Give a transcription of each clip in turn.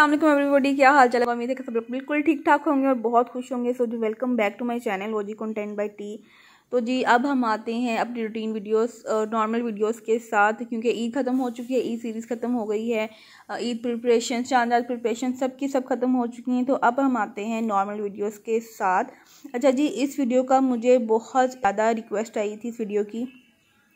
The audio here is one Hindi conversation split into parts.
अल्लाह एवरीबॉडी क्या हाल चाल उम्मीद है कि सब लोग बिल्कुल ठीक ठाक होंगे और बहुत खुश होंगे सो जी welcome back to my channel जी कंटेंट बाय टी तो जी अब हम आते हैं अपनी रूटीन वीडियोस नॉर्मल वीडियोस के साथ क्योंकि ईद ख़त्म हो चुकी है ईद सीरीज़ ख़त्म हो गई है ईद प्रिपरेशन चांदाज प्रिपरेशन सब की सब ख़त्म हो चुकी हैं तो अब हम आते हैं नॉर्मल वीडियोज़ के साथ अच्छा जी इस वीडियो का मुझे बहुत ज़्यादा रिक्वेस्ट आई थी इस वीडियो की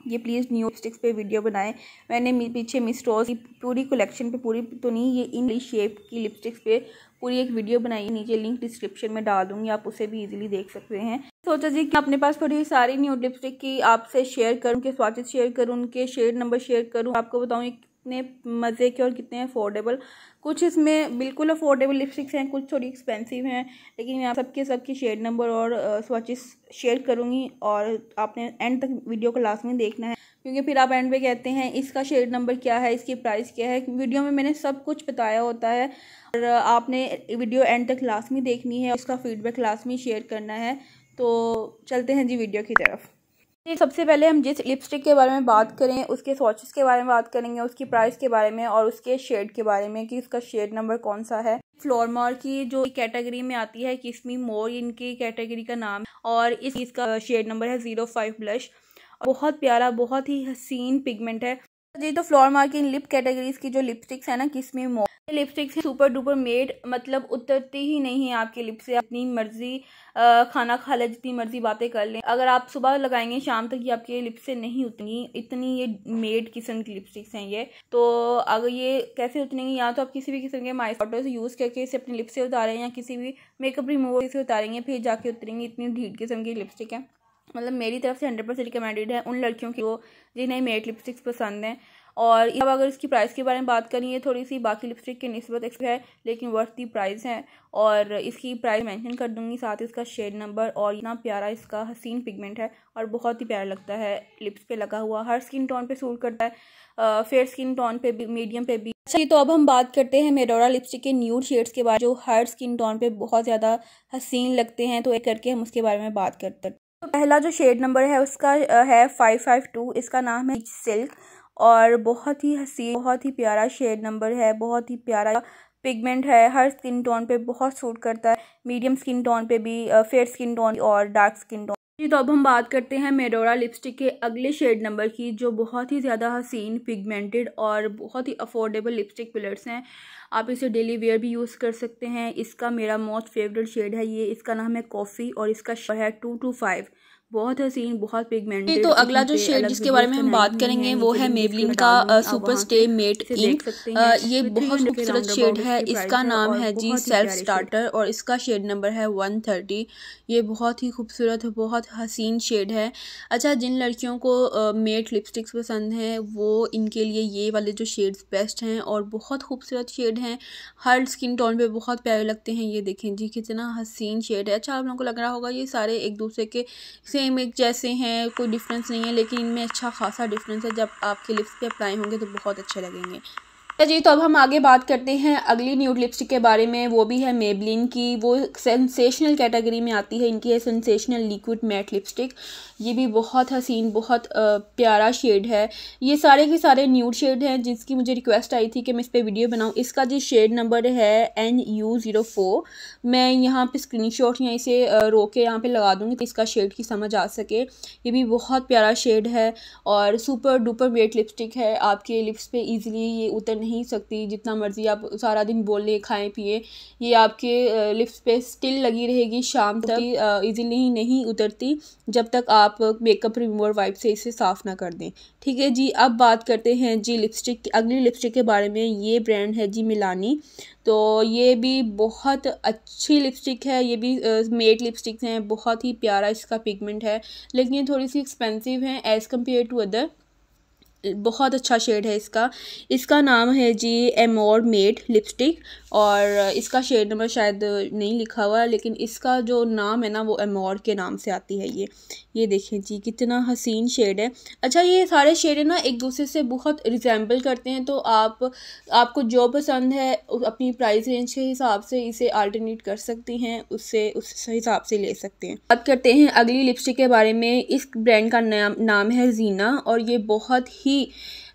ये प्लीज़ न्यू स्टिक्स पे वीडियो बनाएं मैंने पीछे मिस्टोज की पूरी कलेक्शन पे पूरी तो नहीं ये इन शेप की लिपस्टिक्स पे पूरी एक वीडियो बनाई नीचे लिंक डिस्क्रिप्शन में डाल दूंगी आप उसे भी इजीली देख सकते हैं सोचा जी कि अपने पास थोड़ी सारी न्यू लिपस्टिक की आपसे शेयर करूँ के स्वाचित शेयर करूँ उनके शेड नंबर शेयर करूँ आपको बताऊँ कितने मज़े के और कितने अफोर्डेबल कुछ इसमें बिल्कुल अफोर्डेबल लिपस्टिक्स हैं कुछ थोड़ी एक्सपेंसिव हैं लेकिन मैं आप सबके सबके शेड नंबर और स्वाचिस शेयर करूँगी और आपने एंड तक वीडियो को लास्ट में देखना है क्योंकि फिर आप एंड पे कहते हैं इसका शेड नंबर क्या है इसकी प्राइस क्या है वीडियो में मैंने सब कुछ बताया होता है और आपने वीडियो एंड तक लास्ट में देखनी है उसका फीडबैक लास्ट में शेयर करना है तो चलते हैं जी वीडियो की तरफ सबसे पहले हम जिस लिपस्टिक के बारे में बात करें उसके स्वाचेस के बारे में बात करेंगे उसकी प्राइस के बारे में और उसके शेड के बारे में कि उसका शेड नंबर कौन सा है फ्लोरमार की जो कैटेगरी में आती है किसमी मोर इनकी कैटेगरी का नाम और इस इसका शेड नंबर है जीरो फाइव ब्लश बहुत प्यारा बहुत ही हसीन पिगमेंट है जी तो फ्लोर मार्क लिप कैटेगरीज की जो लिपस्टिक्स है ना kiss me more lipsticks super duper matte मतलब उतरती ही नहीं है आपके लिप से अपनी मर्जी खाना खा लें जितनी मर्जी बातें कर लें अगर आप सुबह लगाएंगे शाम तक ये आपके लिप से नहीं उतनी इतनी ये मेड किस्म की लिपस्टिक्स हैं ये तो अगर ये कैसे उतरेंगी या तो आप किसी भी किस्म के माइस्टो से यूज़ करके इसे अपने लिप से उतारें या किसी भी मेकअप रिमूवर से उतारेंगे फिर जाके उतरेंगे इतनी ढीठ किस्म की लिपस्टिक है मतलब मेरी तरफ से हंड्रेड परसेंट रिकमेंडेड है उन लड़कियों की वो जिन्हें मेड लिपस्टिक्स पसंद हैं और अब अगर इसकी प्राइस के बारे में बात करिए थोड़ी सी बाकी लिपस्टिक की नस्बत एक्सपेक्ट है लेकिन वर्थ दी प्राइस है और इसकी प्राइस मेंशन कर दूंगी साथ ही इसका शेड नंबर और इतना प्यारा इसका हसीन पिगमेंट है और बहुत ही प्यारा लगता है लिप्स पे लगा हुआ हर स्किन टोन पे सूट करता है फेयर स्किन टोन पे भी मीडियम पे भी अच्छा ये तो अब हम बात करते हैं मेडोरा लिपस्टिक के न्यूड शेड्स के बारे जो हर स्किन टोन पे बहुत ज़्यादा हसीन लगते हैं तो एक करके हम उसके बारे में बात करते हैं तो पहला जो शेड नंबर है उसका है फाइव फाइव टू इसका नाम है सिल्क और बहुत ही हसी बहुत ही प्यारा शेड नंबर है बहुत ही प्यारा पिगमेंट है हर स्किन टोन पे बहुत सूट करता है मीडियम स्किन टोन पे भी फेयर स्किन टोन और डार्क स्किन टोन जी तो अब हम बात करते हैं मेडोरा लिपस्टिक के अगले शेड नंबर की जो बहुत ही ज़्यादा हसीन पिगमेंटेड और बहुत ही अफोर्डेबल लिपस्टिक पिलर्स हैं आप इसे डेली वेयर भी यूज़ कर सकते हैं इसका मेरा मोस्ट फेवरेट शेड है ये इसका नाम है कॉफ़ी और इसका है टू टू फाइव बहुत हसीन बहुत पिगमेंटेड तो अगला जो शेड जिसके बारे में हम बात करेंगे वो है मेबलिन का सुपर स्टे मेट इंक ये बहुत खूबसूरत शेड है इसका नाम है जी सेल्फ स्टार्टर और इसका शेड नंबर है वन थर्टी ये बहुत ही खूबसूरत बहुत हसीन शेड है अच्छा जिन लड़कियों को मेट uh, लिपस्टिक्स पसंद हैं वो इनके लिए ये वाले जो शेड्स बेस्ट हैं और बहुत खूबसूरत शेड हैं हर स्किन टोन पे बहुत प्यारे लगते हैं ये देखें जी कितना हसीन शेड है अच्छा आप लोगों को लग रहा होगा ये सारे एक दूसरे के से सेम एक जैसे हैं कोई डिफरेंस नहीं है लेकिन इनमें अच्छा खासा डिफरेंस है जब आपके लिप्स पे अप्लाई होंगे तो बहुत अच्छे लगेंगे तो जी तो अब हम आगे बात करते हैं अगली न्यूड लिपस्टिक के बारे में वो भी है मेबलिन की वो सेंसेशनल कैटेगरी में आती है इनकी है सेंसेशनल लिक्विड मैट लिपस्टिक ये भी बहुत हसीन बहुत प्यारा शेड है ये सारे के सारे न्यूड शेड हैं जिसकी मुझे रिक्वेस्ट आई थी कि मैं इस पर वीडियो बनाऊँ इसका जो शेड नंबर है एन यू ज़ीरो फोर मैं यहाँ पर स्क्रीन शॉट या इसे रो के यहाँ पर लगा दूँगी तो इसका शेड की समझ आ सके ये भी बहुत प्यारा शेड है और सुपर डुपर वेट लिपस्टिक है आपके लिप्स पर ईजिली ये उतर नहीं सकती जितना मर्ज़ी आप सारा दिन बोलें खाएं पिए ये आपके लिप्स पे स्टिल लगी रहेगी शाम तक इजीली नहीं उतरती जब तक आप मेकअप रिमूवर वाइप से इसे साफ़ ना कर दें ठीक है जी अब बात करते हैं जी लिपस्टिक की अगली लिपस्टिक के बारे में ये ब्रांड है जी मिलानी तो ये भी बहुत अच्छी लिपस्टिक है ये भी मेड लिपस्टिक्स हैं बहुत ही प्यारा इसका पिगमेंट है लेकिन ये थोड़ी सी एक्सपेंसिव हैं एज़ कम्पेयर टू अदर बहुत अच्छा शेड है इसका इसका नाम है जी एमोर मेड लिपस्टिक और इसका शेड नंबर शायद नहीं लिखा हुआ है लेकिन इसका जो नाम है ना वो एमोर के नाम से आती है ये ये देखें जी कितना हसीन शेड है अच्छा ये सारे शेड है ना एक दूसरे से बहुत रिजेंबल करते हैं तो आप आपको जो पसंद है अपनी प्राइस रेंज के हिसाब से इसे आल्टरनेट कर सकती हैं उससे उस हिसाब से ले सकते हैं बात करते हैं अगली लिपस्टिक के बारे में इस ब्रांड का नाम नाम है जीना और ये बहुत ही ही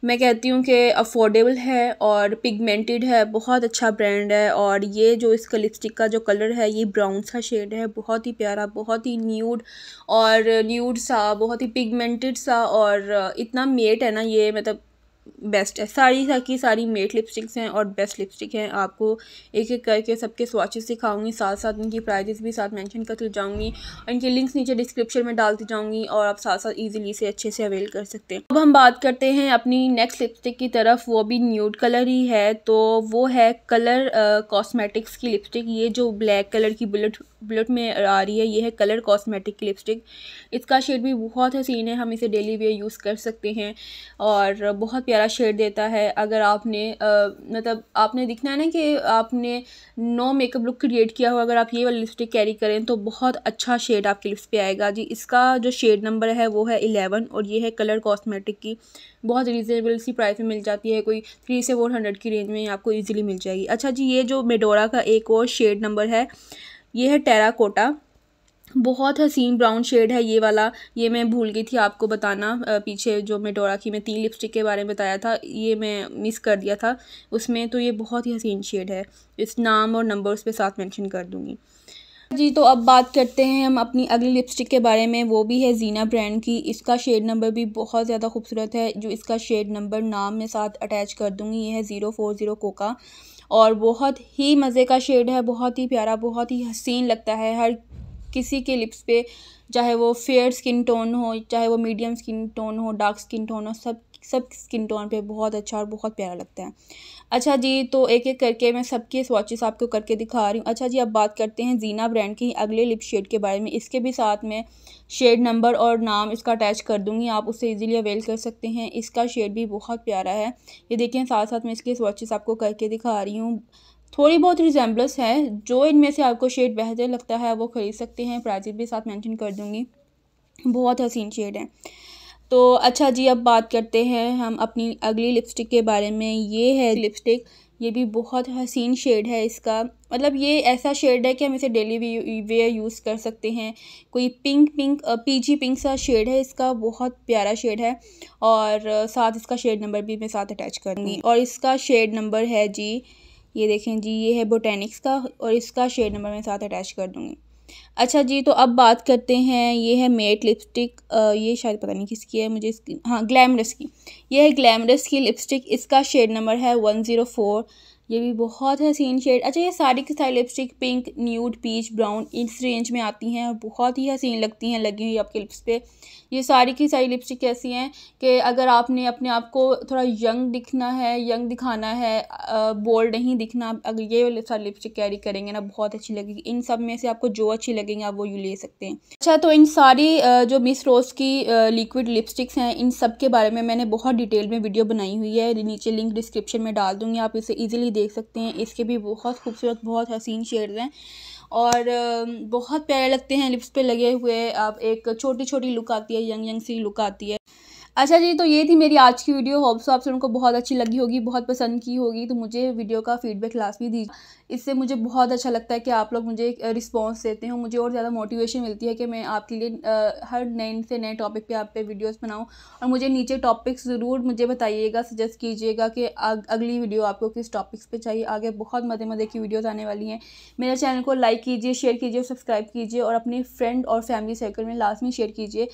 मैं कहती हूँ कि अफोर्डेबल है और पिगमेंटेड है बहुत अच्छा ब्रांड है और ये जो इसका लिपस्टिक का जो कलर है ये ब्राउन सा शेड है बहुत ही प्यारा बहुत ही न्यूड और न्यूड सा बहुत ही पिगमेंटेड सा और इतना मेट है ना ये मतलब बेस्ट है सारी की सारी मेट लिपस्टिक्स हैं और बेस्ट लिपस्टिक हैं आपको एक एक करके सबके स्वाचेस सिखाऊंगी साथ साथ इनकी प्राइजेस भी साथ मेंशन करती जाऊंगी और इनके लिंक्स नीचे डिस्क्रिप्शन में डालती जाऊंगी और आप साथ साथ इजीली इसे अच्छे से अवेल कर सकते हैं अब हम बात करते हैं अपनी नेक्स्ट लिपस्टिक की तरफ वो भी न्यूड कलर ही है तो वो है कलर कॉस्मेटिक्स की लिपस्टिक ये जो ब्लैक कलर की बुलेट बुलेट में आ रही है ये है कलर कॉस्मेटिक की लिपस्टिक इसका शेड भी बहुत हसीन है हम इसे डेली वेयर यूज़ कर सकते हैं और बहुत प्यारा शेड देता है अगर आपने मतलब आपने दिखना है ना कि आपने नो मेकअप लुक क्रिएट किया हो अगर आप ये वाली लिपस्टिक कैरी करें तो बहुत अच्छा शेड आपके लिप्स पे आएगा जी इसका जो शेड नंबर है वो है इलेवन और ये है कलर कॉस्मेटिक की बहुत रीज़नेबल सी प्राइस में मिल जाती है कोई थ्री से फोर हंड्रेड की रेंज में आपको ईजिली मिल जाएगी अच्छा जी ये जो मेडोरा का एक और शेड नंबर है ये है टेरा कोटा बहुत हसीन ब्राउन शेड है ये वाला ये मैं भूल गई थी आपको बताना पीछे जो मैं डोरा की मैं तीन लिपस्टिक के बारे में बताया था ये मैं मिस कर दिया था उसमें तो ये बहुत ही हसीन शेड है इस नाम और नंबर उस पर साथ मेंशन कर दूँगी जी तो अब बात करते हैं हम अपनी अगली लिपस्टिक के बारे में वो भी है जीना ब्रांड की इसका शेड नंबर भी बहुत ज़्यादा खूबसूरत है जो इसका शेड नंबर नाम में साथ अटैच कर दूँगी ये है ज़ीरो फोर ज़ीरो कोका और बहुत ही मज़े का शेड है बहुत ही प्यारा बहुत ही हसीन लगता है हर किसी के लिप्स पे चाहे वो फेयर स्किन टोन हो चाहे वो मीडियम स्किन टोन हो डार्क स्किन टोन हो सब सब स्किन टोन पे बहुत अच्छा और बहुत प्यारा लगता है अच्छा जी तो एक एक करके मैं सबके स्वॉचेस आपको करके दिखा रही हूँ अच्छा जी अब बात करते हैं जीना ब्रांड की अगले लिप शेड के बारे में इसके भी साथ में शेड नंबर और नाम इसका अटैच कर दूँगी आप उसे इजीली अवेल कर सकते हैं इसका शेड भी बहुत प्यारा है ये देखें साथ साथ मैं इसके स्वाचेस आपको करके दिखा रही हूँ थोड़ी बहुत रिजेंबल्स है जो इनमें से आपको शेड बेहतर लगता है वो ख़रीद सकते हैं प्राइजेज भी साथ मेंशन कर दूँगी बहुत हसीन शेड है तो अच्छा जी अब बात करते हैं हम अपनी अगली लिपस्टिक के बारे में ये है लिपस्टिक ये भी बहुत हसीन शेड है इसका मतलब ये ऐसा शेड है कि हम इसे डेली वेयर यूज़ कर सकते हैं कोई पिंक पिंक पीजी पिंक सा शेड है इसका बहुत प्यारा शेड है और साथ इसका शेड नंबर भी मैं साथ अटैच करूँगी और इसका शेड नंबर है जी ये देखें जी ये है बोटेनिक्स का और इसका शेड नंबर मैं साथ अटैच कर दूँगी अच्छा जी तो अब बात करते हैं ये है मेट लिपस्टिक ये शायद पता नहीं किसकी है मुझे इसकी हाँ ग्लैमरस की ये है ग्लैमरस की लिपस्टिक इसका शेड नंबर है वन ज़ीरो फोर ये भी बहुत हसीन शेड अच्छा ये सारी की सारी lipstick pink nude peach brown इस रेंज में आती हैं और बहुत ही हसीन लगती हैं लगी हुई आपके लिप्स पे ये सारी की सारी लिपस्टिक ऐसी हैं कि अगर आपने अपने आप को थोड़ा यंग दिखना है यंग दिखाना है बोल्ड नहीं दिखना अगर ये सारी लिपस्टिक कैरी करेंगे ना बहुत अच्छी लगेगी इन सब में से आपको जो अच्छी लगेंगे आप वो यू ले सकते हैं अच्छा तो इन सारी जो मिस रोज़ की लिक्विड लिपस्टिक्स हैं इन सब के बारे में मैंने बहुत डिटेल में वीडियो बनाई हुई है नीचे लिंक डिस्क्रिप्शन में डाल दूँगी आप इसे ईजिली देख सकते हैं इसके भी बहुत खूबसूरत बहुत हसीन शेड्स हैं और बहुत प्यारे लगते हैं लिप्स पे लगे हुए आप एक छोटी छोटी लुक आती है यंग यंग सी लुक आती है अच्छा जी तो ये थी मेरी आज की वीडियो होप्स आप सबको बहुत अच्छी लगी होगी बहुत पसंद की होगी तो मुझे वीडियो का फीडबैक लास्ट भी दीजिए इससे मुझे बहुत अच्छा लगता है कि आप लोग मुझे रिस्पॉन्स देते हो मुझे और ज़्यादा मोटिवेशन मिलती है कि मैं आपके लिए हर नए से नए टॉपिक पे आप पे वीडियोस बनाऊँ और मुझे नीचे टॉपिक्स ज़रूर मुझे बताइएगा सजेस्ट कीजिएगा कि अगली वीडियो आपको किस टॉपिक्स पे चाहिए आगे बहुत मज़े मज़े की वीडियोज़ आने वाली हैं मेरे चैनल को लाइक कीजिए शेयर कीजिए सब्सक्राइब कीजिए और अपने फ्रेंड और फैमिली सर्कल में लास्ट में शेयर कीजिए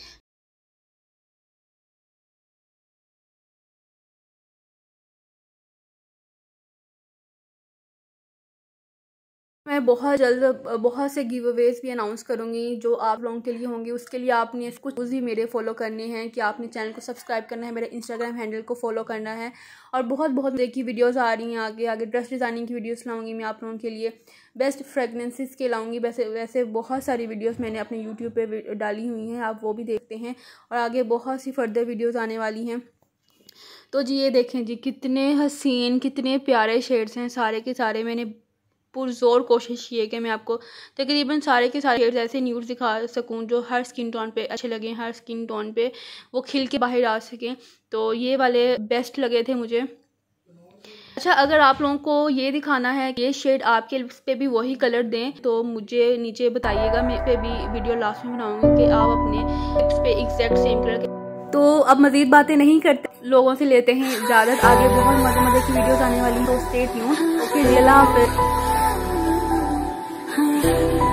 मैं बहुत जल्द बहुत से गिव अवेज भी अनाउंस करूँगी जो आप लोगों के लिए होंगी उसके लिए आपने कुछ भी मेरे फॉलो करने हैं कि आपने चैनल को सब्सक्राइब करना है मेरे इंस्टाग्राम हैंडल को फॉलो करना है और बहुत बहुत मेरे की वीडियोज़ आ रही हैं आगे आगे ड्रेस डिज़ाइनिंग की वीडियोज़ लाऊंगी मैं आप लोगों के लिए बेस्ट फ्रेगनेंसेस के लाऊंगी वैसे वैसे बहुत सारी वीडियोज़ मैंने अपने यूट्यूब पर डाली हुई हैं आप वो भी देखते हैं और आगे बहुत सी फर्दर वीडियोज़ आने वाली हैं तो जी ये देखें जी कितने हसीन कितने प्यारे शेड्स हैं सारे के सारे मैंने पुरजोर कोशिश की है कि मैं आपको तकरीबन सारे के सारे शेड्स ऐसे न्यूज दिखा सकूँ जो हर स्किन टोन पे अच्छे लगे हर स्किन टोन पे वो खिल के बाहर आ सकें तो ये वाले बेस्ट लगे थे मुझे अच्छा अगर आप लोगों को ये दिखाना है कि ये शेड आपके लिप्स पे भी वही कलर दें तो मुझे नीचे बताइएगा मैं पे भी वीडियो लास्ट में बनाऊंगी कि आप अपने लिप्स पे एग्जैक्ट सेम कलर के तो अब मजीद बातें नहीं करते लोगों से लेते हैं ज्यादा आगे बहुत मजे मजे की वीडियोस आने वाली तो स्टेट न्यूज ओके अल्लाह हाफिज़ you.